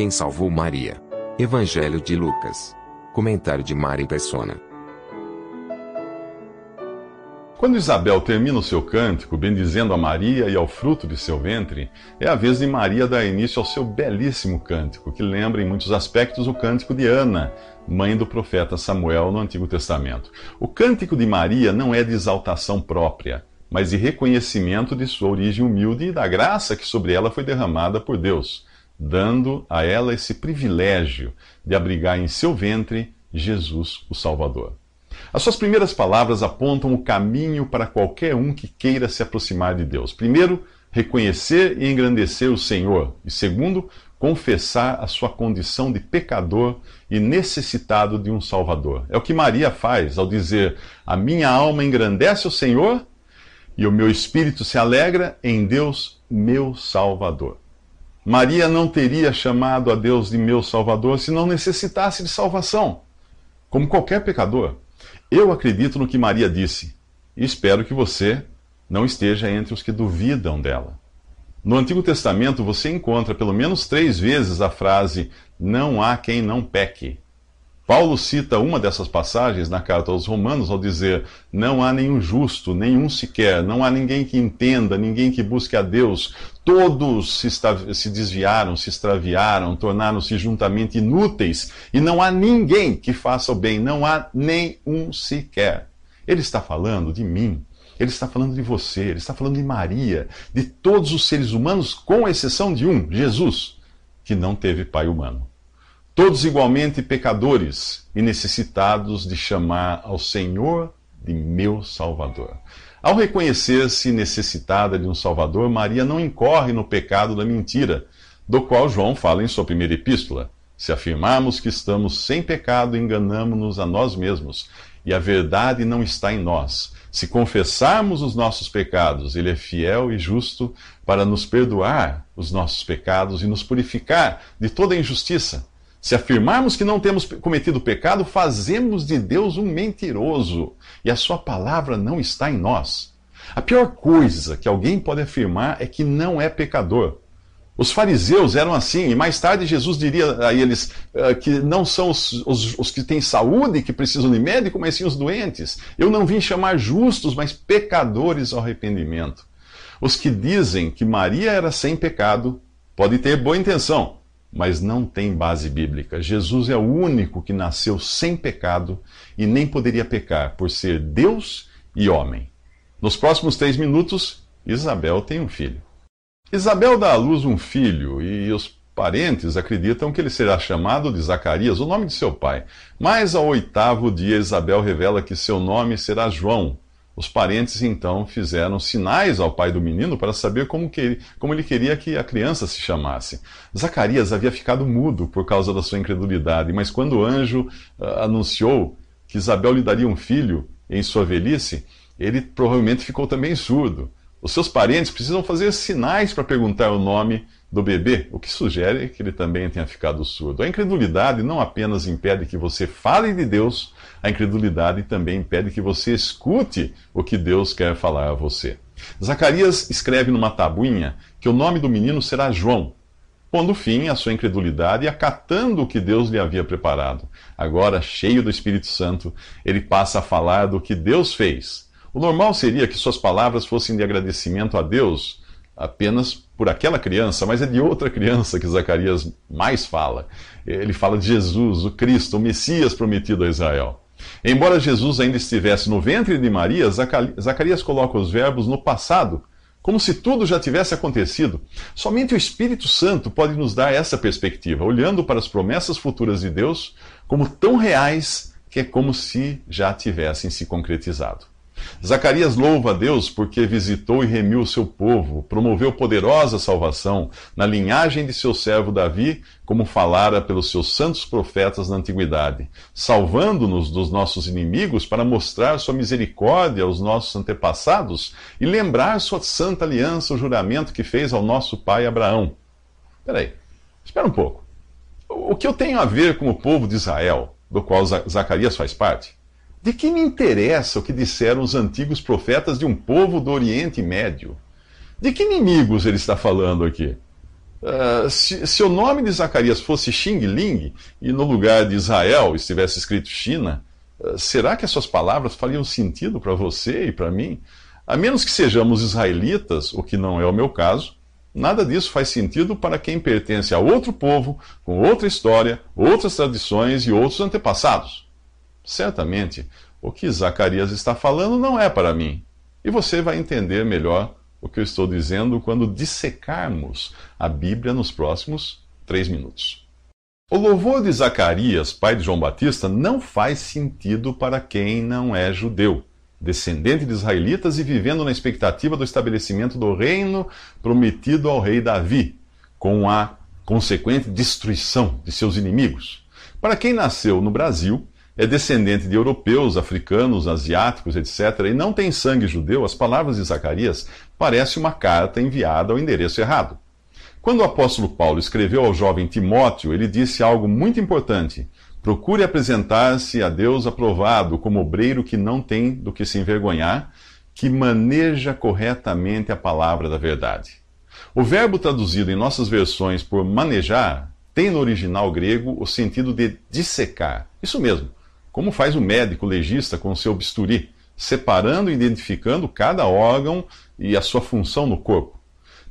quem salvou Maria. Evangelho de Lucas. Comentário de Mari Persona. Quando Isabel termina o seu cântico, bendizendo a Maria e ao fruto de seu ventre, é a vez de Maria dar início ao seu belíssimo cântico, que lembra em muitos aspectos o cântico de Ana, mãe do profeta Samuel no Antigo Testamento. O cântico de Maria não é de exaltação própria, mas de reconhecimento de sua origem humilde e da graça que sobre ela foi derramada por Deus dando a ela esse privilégio de abrigar em seu ventre Jesus, o Salvador. As suas primeiras palavras apontam o caminho para qualquer um que queira se aproximar de Deus. Primeiro, reconhecer e engrandecer o Senhor. E segundo, confessar a sua condição de pecador e necessitado de um Salvador. É o que Maria faz ao dizer: A minha alma engrandece o Senhor e o meu espírito se alegra em Deus, meu Salvador. Maria não teria chamado a Deus de meu Salvador se não necessitasse de salvação, como qualquer pecador. Eu acredito no que Maria disse e espero que você não esteja entre os que duvidam dela. No Antigo Testamento você encontra pelo menos três vezes a frase: Não há quem não peque. Paulo cita uma dessas passagens na carta aos Romanos ao dizer: Não há nenhum justo, nenhum sequer, não há ninguém que entenda, ninguém que busque a Deus. Todos se, se desviaram, se extraviaram, tornaram-se juntamente inúteis, e não há ninguém que faça o bem, não há nenhum sequer. Ele está falando de mim, ele está falando de você, ele está falando de Maria, de todos os seres humanos, com exceção de um, Jesus, que não teve pai humano todos igualmente pecadores e necessitados de chamar ao Senhor de meu Salvador. Ao reconhecer-se necessitada de um Salvador, Maria não incorre no pecado da mentira, do qual João fala em sua primeira epístola. Se afirmarmos que estamos sem pecado, enganamos-nos a nós mesmos, e a verdade não está em nós. Se confessarmos os nossos pecados, Ele é fiel e justo para nos perdoar os nossos pecados e nos purificar de toda injustiça. Se afirmarmos que não temos cometido pecado, fazemos de Deus um mentiroso e a sua palavra não está em nós. A pior coisa que alguém pode afirmar é que não é pecador. Os fariseus eram assim, e mais tarde Jesus diria a eles uh, que não são os, os, os que têm saúde que precisam de médico, mas sim os doentes. Eu não vim chamar justos, mas pecadores ao arrependimento. Os que dizem que Maria era sem pecado podem ter boa intenção, mas não tem base bíblica. Jesus é o único que nasceu sem pecado e nem poderia pecar, por ser Deus e homem. Nos próximos três minutos, Isabel tem um filho. Isabel dá à luz um filho e os parentes acreditam que ele será chamado de Zacarias, o nome de seu pai. Mas ao oitavo dia, Isabel revela que seu nome será João. Os parentes então fizeram sinais ao pai do menino para saber como, que, como ele queria que a criança se chamasse. Zacarias havia ficado mudo por causa da sua incredulidade, mas quando o anjo uh, anunciou que Isabel lhe daria um filho em sua velhice, ele provavelmente ficou também surdo. Os seus parentes precisam fazer sinais para perguntar o nome do bebê, o que sugere que ele também tenha ficado surdo. A incredulidade não apenas impede que você fale de Deus, a incredulidade também impede que você escute o que Deus quer falar a você. Zacarias escreve numa tabuinha que o nome do menino será João, pondo fim à sua incredulidade e acatando o que Deus lhe havia preparado. Agora, cheio do Espírito Santo, ele passa a falar do que Deus fez. O normal seria que suas palavras fossem de agradecimento a Deus apenas por aquela criança, mas é de outra criança que Zacarias mais fala. Ele fala de Jesus, o Cristo, o Messias prometido a Israel. Embora Jesus ainda estivesse no ventre de Maria, Zacarias coloca os verbos no passado, como se tudo já tivesse acontecido. Somente o Espírito Santo pode nos dar essa perspectiva, olhando para as promessas futuras de Deus como tão reais que é como se já tivessem se concretizado. Zacarias louva a Deus porque visitou e remiu o seu povo, promoveu poderosa salvação na linhagem de seu servo Davi, como falara pelos seus santos profetas na antiguidade, salvando-nos dos nossos inimigos para mostrar sua misericórdia aos nossos antepassados e lembrar sua santa aliança, o juramento que fez ao nosso pai Abraão. Peraí, espera um pouco. O que eu tenho a ver com o povo de Israel, do qual Zacarias faz parte? De que me interessa o que disseram os antigos profetas de um povo do Oriente Médio? De que inimigos ele está falando aqui? Uh, se, se, o nome de Zacarias fosse Xing Ling e no lugar de Israel estivesse escrito China, uh, será que essas palavras fariam sentido para você e para mim? A menos que sejamos israelitas, o que não é o meu caso, nada disso faz sentido para quem pertence a outro povo, com outra história, outras tradições e outros antepassados. Certamente, o que Zacarias está falando não é para mim. E você vai entender melhor o que eu estou dizendo quando dissecarmos a Bíblia nos próximos três minutos. O louvor de Zacarias, pai de João Batista, não faz sentido para quem não é judeu, descendente de israelitas e vivendo na expectativa do estabelecimento do reino prometido ao rei Davi, com a consequente destruição de seus inimigos. Para quem nasceu no Brasil, é descendente de europeus, africanos, asiáticos, etc., e não tem sangue judeu, as palavras de Zacarias parecem uma carta enviada ao endereço errado. Quando o apóstolo Paulo escreveu ao jovem Timóteo, ele disse algo muito importante: procure apresentar-se a Deus aprovado como obreiro que não tem do que se envergonhar, que maneja corretamente a palavra da verdade. O verbo traduzido em nossas versões por manejar tem no original grego o sentido de dissecar. Isso mesmo como faz o médico legista com seu bisturi, separando e identificando cada órgão e a sua função no corpo.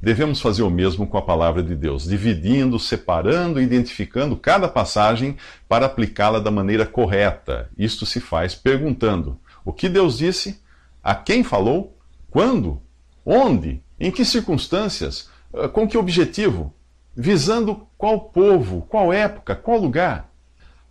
Devemos fazer o mesmo com a palavra de Deus, dividindo, separando e identificando cada passagem para aplicá-la da maneira correta. Isto se faz perguntando: o que Deus disse? A quem falou? Quando? Onde? Em que circunstâncias? Ah, com que objetivo? Visando qual povo, qual época, qual lugar?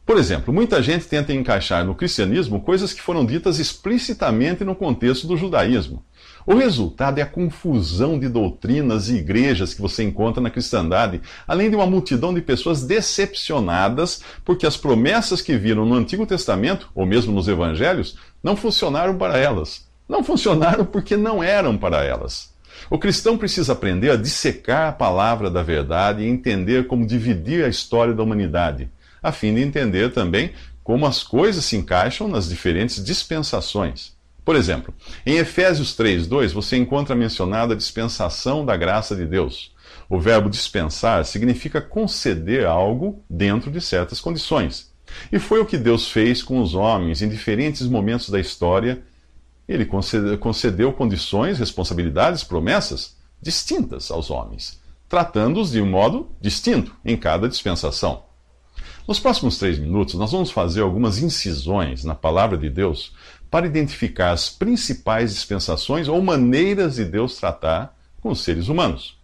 Por exemplo, muita gente tenta encaixar no cristianismo coisas que foram ditas explicitamente no contexto do judaísmo. O resultado é a confusão de doutrinas e igrejas que você encontra na cristandade, além de uma multidão de pessoas decepcionadas porque as promessas que viram no Antigo Testamento, ou mesmo nos Evangelhos, não funcionaram para elas. Não funcionaram porque não eram para elas. O cristão precisa aprender a dissecar a palavra da verdade e entender como dividir a história da humanidade a fim de entender também como as coisas se encaixam nas diferentes dispensações. Por exemplo, em Efésios 3:2 você encontra mencionada a dispensação da graça de Deus. O verbo dispensar significa conceder algo dentro de certas condições. E foi o que Deus fez com os homens em diferentes momentos da história. Ele concedeu condições, responsabilidades, promessas distintas aos homens, tratando-os de um modo distinto em cada dispensação. Nos próximos três minutos, nós vamos fazer algumas incisões na palavra de Deus para identificar as principais dispensações ou maneiras de Deus tratar com os seres humanos.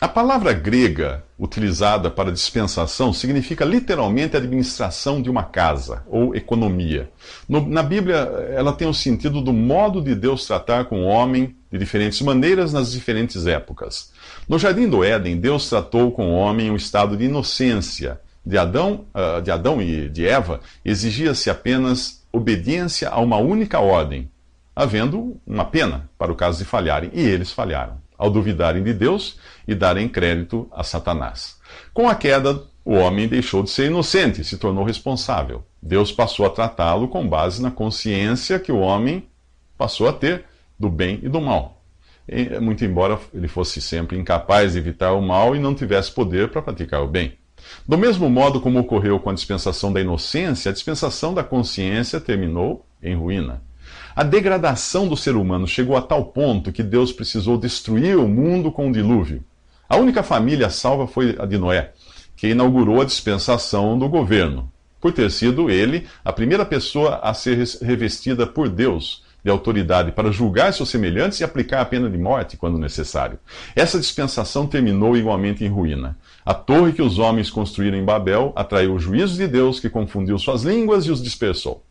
A palavra grega utilizada para dispensação significa literalmente administração de uma casa ou economia. No, na Bíblia, ela tem o sentido do modo de Deus tratar com o homem de diferentes maneiras nas diferentes épocas. No Jardim do Éden, Deus tratou com o homem o estado de inocência de Adão, ah, de Adão e de Eva, exigia-se apenas obediência a uma única ordem, havendo uma pena para o caso de falharem, e eles falharam, ao duvidarem de Deus e darem crédito a Satanás. Com a queda, o homem deixou de ser inocente e se tornou responsável. Deus passou a tratá-lo com base na consciência que o homem passou a ter do bem e do mal. Muito embora ele fosse sempre incapaz de evitar o mal e não tivesse poder para praticar o bem. Do mesmo modo como ocorreu com a dispensação da inocência, a dispensação da consciência terminou em ruína. A degradação do ser humano chegou a tal ponto que Deus precisou destruir o mundo com um dilúvio. A única família salva foi a de Noé, que inaugurou a dispensação do governo, por ter sido ele a primeira pessoa a ser revestida por Deus de autoridade para julgar seus semelhantes e aplicar a pena de morte quando necessário. Essa dispensação terminou igualmente em ruína. A torre que os homens construíram em Babel atraiu o juízo de Deus que confundiu suas línguas e os dispersou.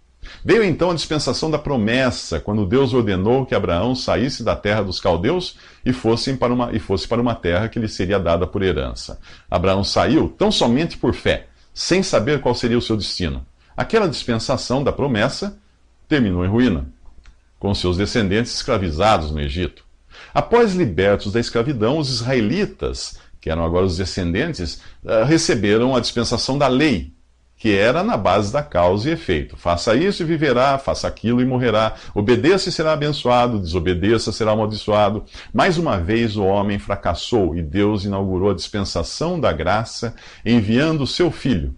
Veio então a dispensação da promessa, quando Deus ordenou que Abraão saísse da terra dos caldeus e fosse para uma, e fosse para uma terra que lhe seria dada por herança. Abraão saiu tão somente por fé, sem saber qual seria o seu destino. Aquela dispensação da promessa terminou em ruína com seus descendentes escravizados no Egito. Após libertos da escravidão, os israelitas, que eram agora os descendentes, eh, receberam a dispensação da lei, que era na base da causa e efeito. Faça isso e viverá, faça aquilo e morrerá. Obedeça e será abençoado, desobedeça será amaldiçoado. Mais uma vez o homem fracassou e Deus inaugurou a dispensação da graça enviando o seu filho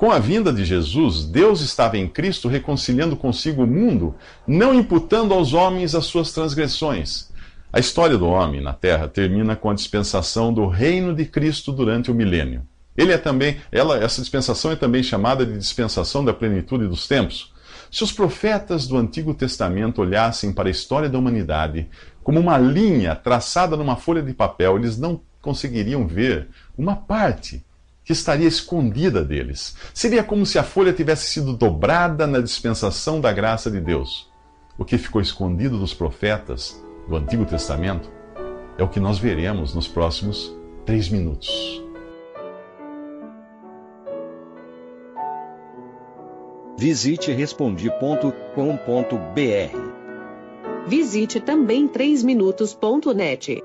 com a vinda de Jesus, Deus estava em Cristo reconciliando consigo o mundo, não imputando aos homens as suas transgressões. A história do homem na terra termina com a dispensação do reino de Cristo durante o milênio. Ele é também, ela, essa dispensação é também chamada de dispensação da plenitude dos tempos. Se os profetas do Antigo Testamento olhassem para a história da humanidade como uma linha traçada numa folha de papel, eles não conseguiriam ver uma parte que estaria escondida deles. Seria como se a folha tivesse sido dobrada na dispensação da graça de Deus. O que ficou escondido dos profetas do Antigo Testamento é o que nós veremos nos próximos três minutos. Visite Respondi.com.br. Visite também 3minutos.net.